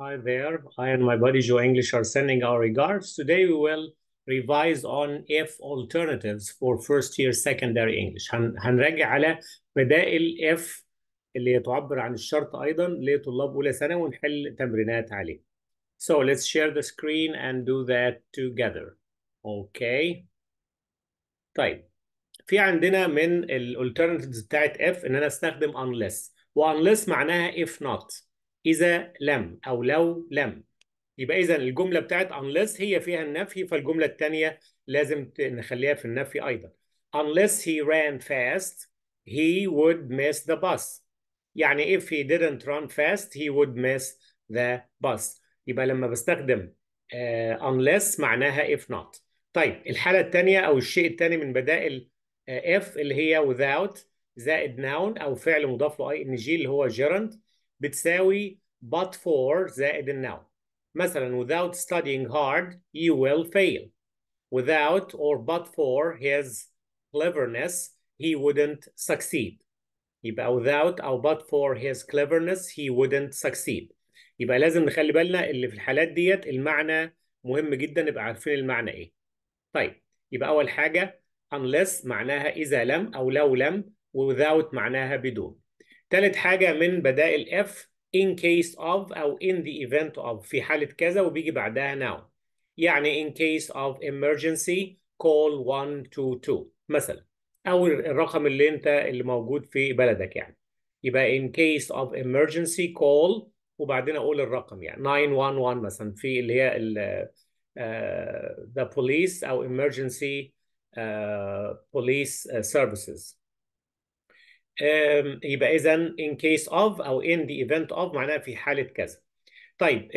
Hi there. I and my buddy Joe English are sending our regards. Today we will revise on if alternatives for first year secondary English. هن... هنراجع على بدائل if اللي تعبر عن الشرط أيضا لطلاب أولى ثانوي ونحل تمرينات عليه. So let's share the screen and do that together. Okay. طيب. في عندنا من الالترناتيفز بتاعت if ان انا استخدم unless وunless معناها if not. إذا لم أو لو لم يبقى إذا الجملة بتاعت unless هي فيها النفي فالجملة الثانية لازم نخليها في النفي أيضا unless he ran fast he would miss the bus يعني if he didn't run fast he would miss the bus يبقى لما بستخدم uh, unless معناها if not طيب الحالة الثانية أو الشيء الثاني من بدائل uh, if اللي هي without زائد noun أو فعل مضاف له ing اللي هو gerund بتساوي but for زائد النوع مثلا without studying hard you will fail without or but for his cleverness he wouldn't succeed يبقى without أو but for his cleverness he wouldn't succeed يبقى لازم نخلي بالنا اللي في الحالات ديت المعنى مهم جدا نبقى عارفين المعنى ايه طيب يبقى أول حاجة unless معناها إذا لم أو لو لم without معناها بدون تالت حاجة من بدائل if in case of أو in the event of في حالة كذا وبيجي بعدها now يعني in case of emergency call 122 مثلا أو الرقم اللي أنت اللي موجود في بلدك يعني يبقى in case of emergency call وبعدين أقول الرقم يعني 911 مثلا في اللي هي الـ uh, آه، the police أو emergency uh, police services يبقى اذا in case of او in the event of معناها في حاله كذا طيب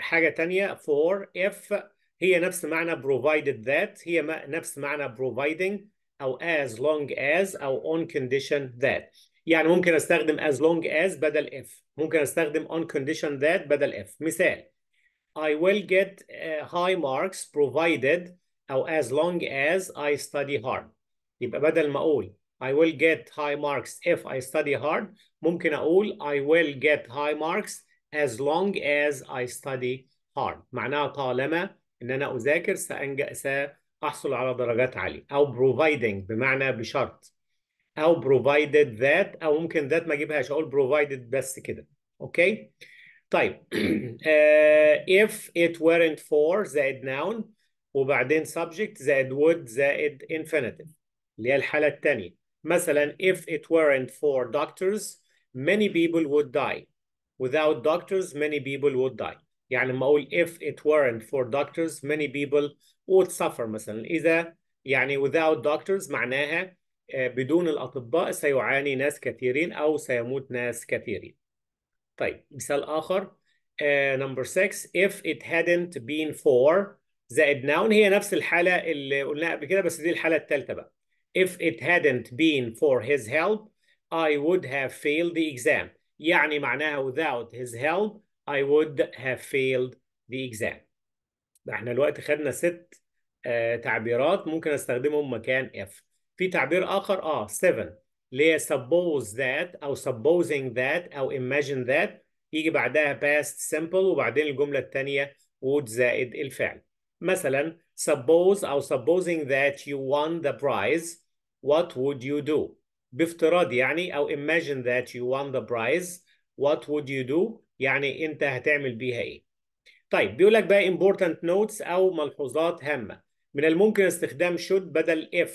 حاجه ثانيه for if هي نفس معنى provided that هي نفس معنى providing او as long as او on condition that يعني ممكن استخدم as long as بدل if ممكن استخدم on condition that بدل if مثال I will get high marks provided او as long as I study hard يبقى بدل ما اقول I will get high marks if I study hard ممكن أقول I will get high marks as long as I study hard معناها طالما إن أنا أذاكر سأنجأ سأحصل على درجات عالية أو providing بمعنى بشرط أو provided that أو ممكن that ما أجيبهاش أقول provided بس كده أوكي طيب uh, if it weren't for زائد noun وبعدين subject زائد would زائد infinitive اللي هي الحالة الثانية مثلا if it weren't for doctors many people would die without doctors many people would die يعني لما اقول if it weren't for doctors many people would suffer مثلا اذا يعني without doctors معناها بدون الاطباء سيعاني ناس كثيرين او سيموت ناس كثيرين طيب مثال اخر نمبر uh, 6 if it hadn't been for زائد noun هي نفس الحاله اللي قلناها قبل كده بس دي الحاله الثالثه بقى if it hadn't been for his help I would have failed the exam يعني معناها without his help I would have failed the exam احنا الوقت خدنا ست تعبيرات ممكن استخدمهم مكان if في تعبير اخر اه 7 اللي هي suppose that او supposing that او imagine that يجي بعدها past simple وبعدين الجمله الثانيه would زائد الفعل مثلا suppose أو supposing that you won the prize what would you do بافتراض يعني أو imagine that you won the prize what would you do يعني أنت هتعمل بيها إيه طيب بيقول لك بقى important notes أو ملحوظات هامة من الممكن استخدام should بدل if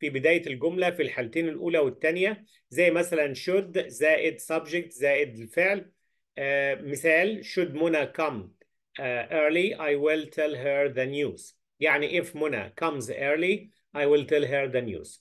في بداية الجملة في الحالتين الأولى والثانية زي مثلا should زائد subject زائد الفعل Uh, مثال should Mona come uh, early I will tell her the news يعني if منى comes early I will tell her the news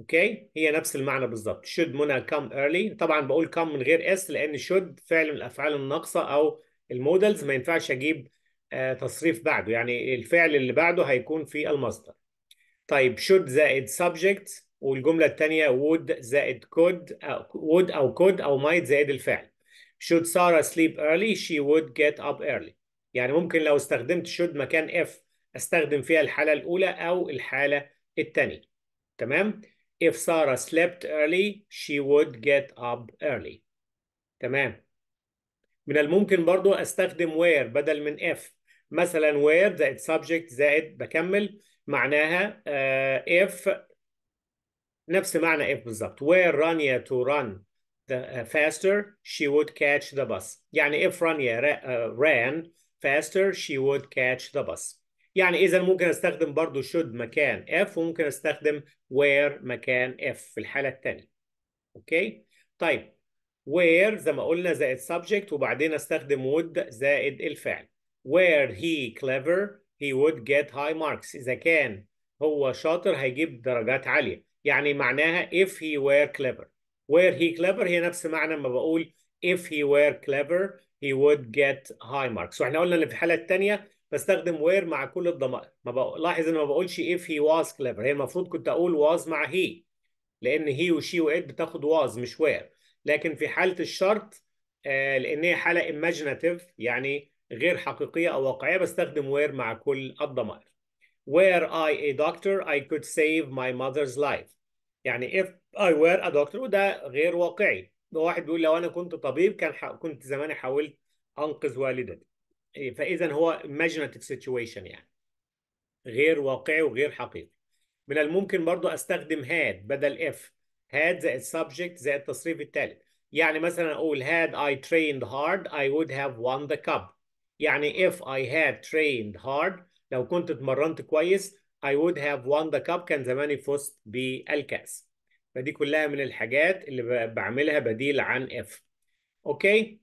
اوكي هي نفس المعنى بالظبط should منى come early طبعا بقول come من غير s لان should فعل من الافعال الناقصه او المودلز ما ينفعش اجيب آه، تصريف بعده يعني الفعل اللي بعده هيكون في المصدر طيب should زائد subject والجمله الثانيه would زائد could أو would او could او might زائد الفعل should Sarah sleep early she would get up early يعني ممكن لو استخدمت should مكان if استخدم فيها الحالة الأولى أو الحالة الثانية تمام if Sarah slept early she would get up early تمام من الممكن برضو استخدم where بدل من if مثلا where زائد subject زائد بكمل معناها uh, if نفس معنى if بالظبط where رانيا to run the, uh, faster she would catch the bus يعني if رانيا ran faster she would catch the bus يعني اذا ممكن استخدم برضو should مكان if وممكن استخدم where مكان if في الحاله الثانيه اوكي طيب where زي ما قلنا زائد subject وبعدين استخدم would زائد الفعل where he clever he would get high marks اذا كان هو شاطر هيجيب درجات عاليه يعني معناها if he were clever where he clever هي نفس معنى ما بقول if he were clever he would get high marks واحنا قلنا ان في الحاله الثانيه بستخدم وير مع كل الضمائر ما لاحظ ان ما بقولش if he was clever هي المفروض كنت اقول was مع هي لان هي وشي وات بتاخد was مش وير لكن في حاله الشرط آه لان هي حاله imaginative يعني غير حقيقيه او واقعيه بستخدم وير مع كل الضمائر were I a doctor I could save my mother's life يعني if I were a doctor وده غير واقعي واحد بيقول لو انا كنت طبيب كان كنت زماني حاولت انقذ والدتي إيه، فاذا هو imaginative situation يعني غير واقعي وغير حقيقي من الممكن برضو استخدم had بدل if had زائد subject زائد تصريف التالت يعني مثلا اقول had I trained hard I would have won the cup يعني if I had trained hard لو كنت اتمرنت كويس I would have won the cup كان زماني فزت بالكأس فدي كلها من الحاجات اللي بعملها بديل عن if اوكي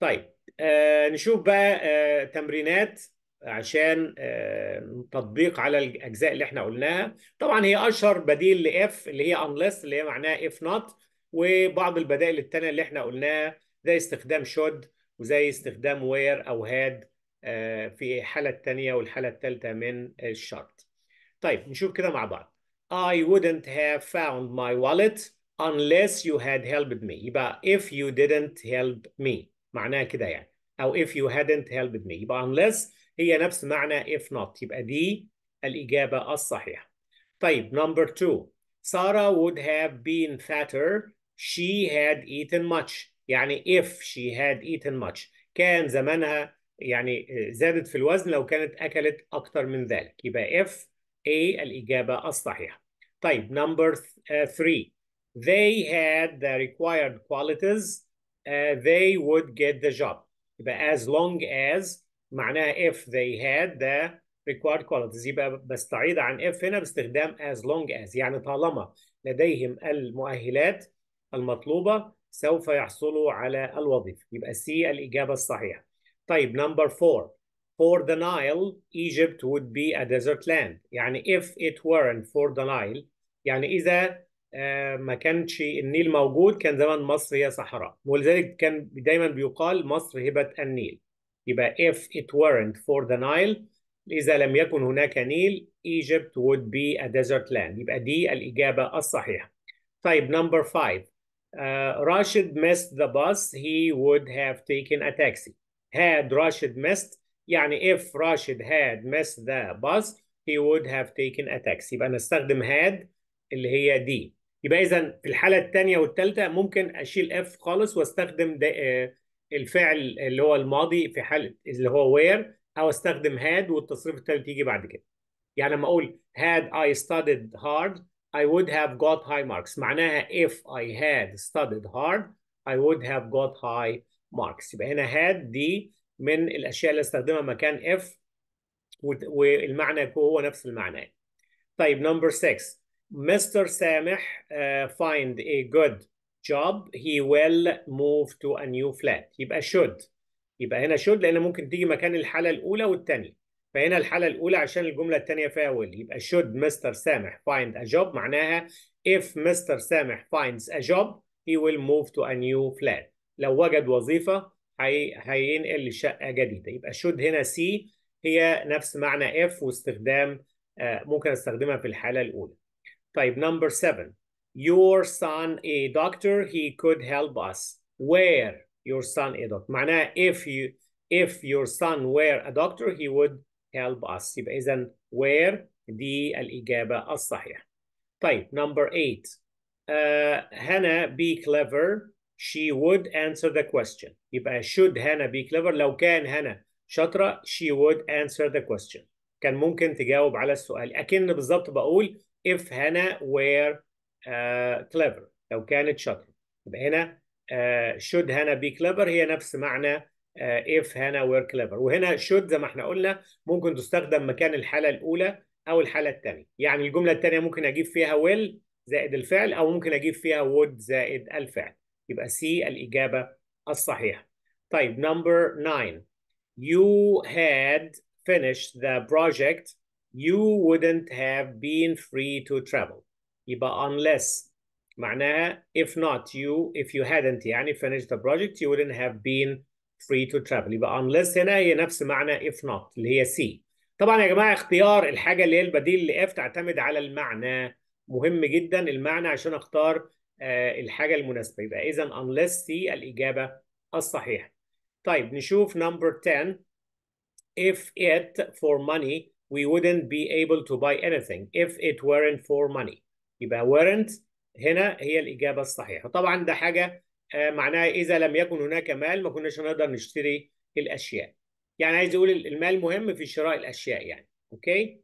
طيب آه، نشوف بقى آه تمرينات عشان آه، تطبيق على الاجزاء اللي احنا قلناها طبعا هي اشهر بديل لاف اللي هي unless اللي هي معناها اف نوت وبعض البدائل الثانيه اللي احنا قلناها زي استخدام شود وزي استخدام وير او هاد آه، في الحاله الثانيه والحاله الثالثه من الشرط طيب نشوف كده مع بعض I wouldn't have found my wallet unless you had helped me يبقى if you didn't help me معناها كده يعني او if you hadn't helped me يبقى unless هي نفس معنى if not يبقى دي الإجابة الصحيحة طيب number two Sarah would have been fatter she had eaten much يعني if she had eaten much كان زمانها يعني زادت في الوزن لو كانت أكلت أكتر من ذلك يبقى if A الإجابة الصحيحة طيب number th uh, three they had the required qualities uh, they would get the job يبقى as long as معناها if they had the required qualities يبقى بستعيد عن if هنا باستخدام as long as يعني طالما لديهم المؤهلات المطلوبة سوف يحصلوا على الوظيفة يبقى C الإجابة الصحيحة طيب number four for the Nile Egypt would be a desert land يعني if it weren't for the Nile يعني إذا ما كانش النيل موجود كان زمان مصر هي صحراء ولذلك كان دايما بيقال مصر هبة النيل يبقى if it weren't for the Nile إذا لم يكن هناك نيل Egypt would be a desert land يبقى دي الإجابة الصحيحة طيب number five uh, Rashid missed the bus he would have taken a taxi had Rashid missed يعني if Rashid had missed the bus he would have taken a taxi يبقى نستخدم had اللي هي دي يبقى اذا في الحاله الثانيه والثالثه ممكن اشيل اف خالص واستخدم آه، الفعل اللي هو الماضي في حاله اللي هو وير او استخدم هاد والتصريف الثالث يجي بعد كده يعني لما اقول had I studied hard I would have got high marks معناها if I had studied hard I would have got high marks يبقى هنا had دي من الاشياء اللي استخدمها مكان اف والمعنى هو نفس المعنى طيب نمبر 6 Mr. Samih uh, find a good job he will move to a new flat يبقى should يبقى هنا should لأن ممكن تيجي مكان الحالة الأولى والثانية فهنا الحالة الأولى عشان الجملة الثانية فيها will يبقى should Mr. سامح find a job معناها if Mr. سامح finds a job he will move to a new flat لو وجد وظيفة هي... هينقل لشقة جديدة يبقى should هنا see هي نفس معنى if واستخدام آه، ممكن استخدمها في الحالة الأولى type number seven your son a doctor he could help us where your son a doctor معناه if you if your son were a doctor he would help us يبقى إذا where دي الإجابة الصحيحة طيب number eight uh, Hannah be clever she would answer the question يبقى should Hannah be clever لو كان Hannah شاطرة she would answer the question كان ممكن تجاوب على السؤال أكن بالظبط بقول if Hannah were uh, clever لو كانت شاطرة يبقى هنا uh, should Hannah be clever هي نفس معنى uh, if Hannah were clever وهنا should زي ما احنا قلنا ممكن تستخدم مكان الحالة الأولى أو الحالة الثانية يعني الجملة الثانية ممكن أجيب فيها will زائد الفعل أو ممكن أجيب فيها would زائد الفعل يبقى سي الإجابة الصحيحة طيب number 9 you had finished the project you wouldn't have been free to travel يبقى unless معناها if not you if you hadn't يعني finished the project you wouldn't have been free to travel يبقى unless هنا هي نفس معنى if not اللي هي C طبعا يا جماعه اختيار الحاجه اللي هي البديل لاف تعتمد على المعنى مهم جدا المعنى عشان اختار آه الحاجه المناسبه يبقى اذا unless سي الاجابه الصحيحه طيب نشوف نمبر 10 if it for money we wouldn't be able to buy anything if it weren't for money يبقى weren't هنا هي الإجابة الصحيحة طبعا ده حاجة آه، معناها إذا لم يكن هناك مال ما كناش هنقدر نشتري الأشياء يعني عايز يقول المال مهم في شراء الأشياء يعني أوكي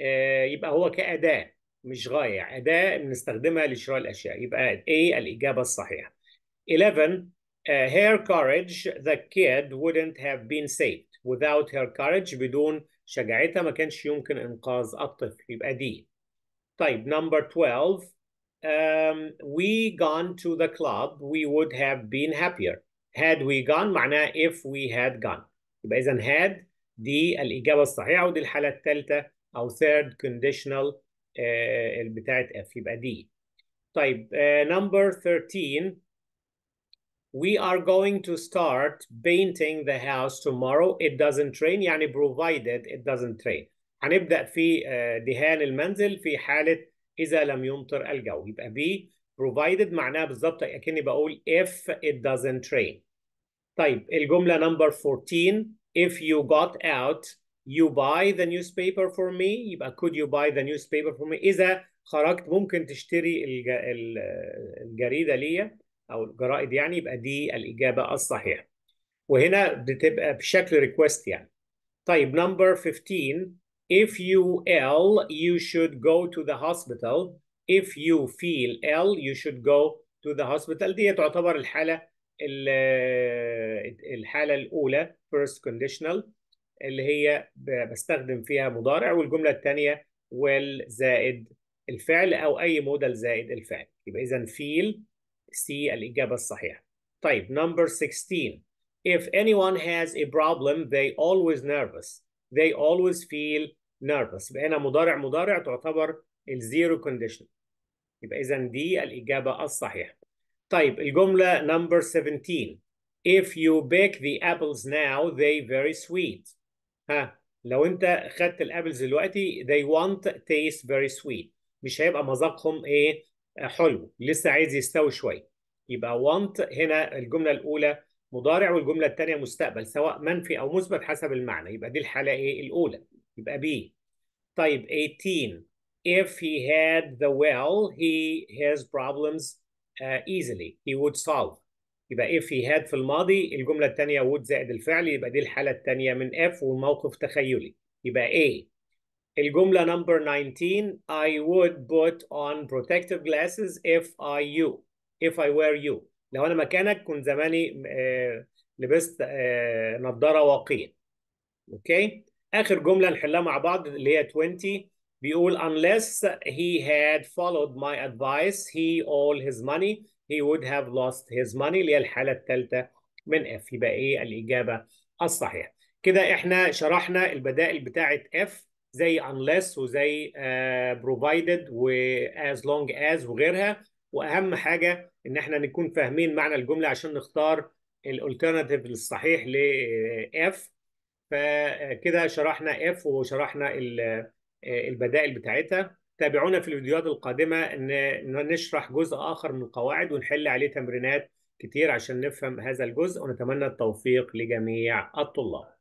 آه، يبقى هو كأداة مش غاية أداة بنستخدمها لشراء الأشياء يبقى إيه الإجابة الصحيحة 11 uh, آه، her courage the kid wouldn't have been saved without her courage بدون شجاعتها ما كانش يمكن إنقاذ الطفل يبقى دي طيب نمبر 12 um, we gone to the club we would have been happier had we gone معناها if we had gone يبقى إذا had دي الإجابة الصحيحة ودي الحالة الثالثة أو third conditional uh, بتاعت F يبقى دي طيب آه، uh, 13 we are going to start painting the house tomorrow it doesn't train, يعني provided it doesn't train. هنبدأ في دهان المنزل في حالة إذا لم يمطر الجو يبقى be provided معناها بالظبط أكني بقول if it doesn't rain طيب الجملة number 14 if you got out you buy the newspaper for me يبقى could you buy the newspaper for me إذا خرجت ممكن تشتري الجريدة ليا او الجرائد يعني يبقى دي الاجابه الصحيحه وهنا بتبقى بشكل ريكوست يعني طيب نمبر 15 if you ill you should go to the hospital if you feel ill you should go to the hospital دي تعتبر الحاله الحاله الاولى first conditional اللي هي بستخدم فيها مضارع والجمله الثانيه والزائد الفعل او اي مودل زائد الفعل يبقى اذا feel سي الإجابة الصحيحة طيب number 16 if anyone has a problem they always nervous they always feel nervous يبقى هنا مضارع مضارع تعتبر الزيرو كونديشن يبقى إذا دي الإجابة الصحيحة طيب الجملة number 17 if you bake the apples now they very sweet ها لو انت خدت الابلز دلوقتي they won't taste very sweet مش هيبقى مذاقهم ايه حلو لسه عايز يستوي شويه يبقى want هنا الجمله الاولى مضارع والجمله الثانيه مستقبل سواء منفي او مثبت حسب المعنى يبقى دي الحاله ايه الاولى يبقى بي طيب 18 if he had the well he has problems uh, easily he would solve يبقى if he had في الماضي الجملة الثانية would زائد الفعل يبقى دي الحالة الثانية من اف والموقف تخيلي يبقى A الجملة number 19 I would put on protective glasses if I you if I were you لو أنا مكانك كنت زماني آه، لبست آه، نظارة واقية أوكي آخر جملة نحلها مع بعض اللي هي 20 بيقول unless he had followed my advice he all his money he would have lost his money اللي هي الحالة الثالثة من F يبقى إيه الإجابة الصحيحة كده إحنا شرحنا البدائل بتاعة F زي unless وزي uh, provided و as long as وغيرها واهم حاجه ان احنا نكون فاهمين معنى الجمله عشان نختار الالترناتيف الصحيح ل اف آه، فكده شرحنا اف وشرحنا آه، البدائل بتاعتها تابعونا في الفيديوهات القادمه ان نشرح جزء اخر من القواعد ونحل عليه تمرينات كتير عشان نفهم هذا الجزء ونتمنى التوفيق لجميع الطلاب